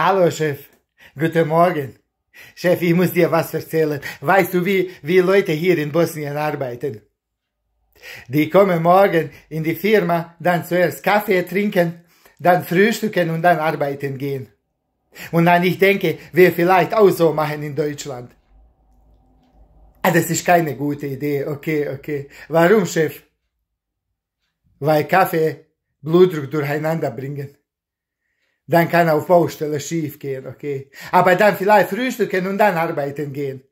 Hallo, Chef. Guten Morgen. Chef, ich muss dir was erzählen. Weißt du, wie, wie Leute hier in Bosnien arbeiten? Die kommen morgen in die Firma, dann zuerst Kaffee trinken, dann frühstücken und dann arbeiten gehen. Und dann ich denke, wir vielleicht auch so machen in Deutschland. Ah, das ist keine gute Idee. Okay, okay. Warum, Chef? Weil Kaffee Blutdruck durcheinander bringen. Dann kann auf Baustelle schief gehen, okay. Aber dann vielleicht frühstücken und dann arbeiten gehen.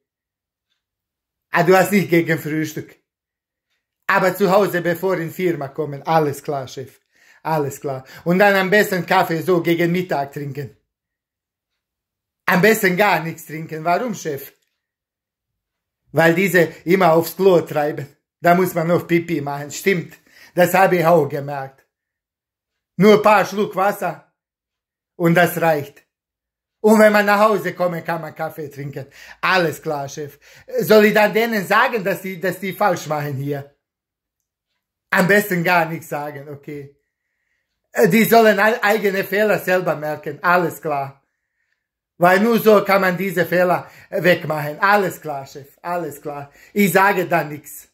Ah, du hast nicht gegen Frühstück. Aber zu Hause, bevor in Firma kommen, alles klar, Chef. Alles klar. Und dann am besten Kaffee so gegen Mittag trinken. Am besten gar nichts trinken. Warum, Chef? Weil diese immer aufs Klo treiben. Da muss man noch Pipi machen. Stimmt. Das habe ich auch gemerkt. Nur ein paar Schluck Wasser und das reicht. Und wenn man nach Hause kommt, kann man Kaffee trinken. Alles klar, Chef. Soll ich dann denen sagen, dass die, dass die falsch machen hier? Am besten gar nichts sagen, okay. Äh, die sollen eigene Fehler selber merken, alles klar. Weil nur so kann man diese Fehler äh, wegmachen. Alles klar, Chef, alles klar. Ich sage da nichts.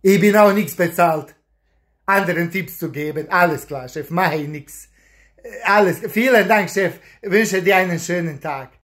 Ich bin auch nichts bezahlt, anderen Tipps zu geben. Alles klar, Chef, mache ich nichts. Alles. Vielen Dank, Chef. Ich wünsche dir einen schönen Tag.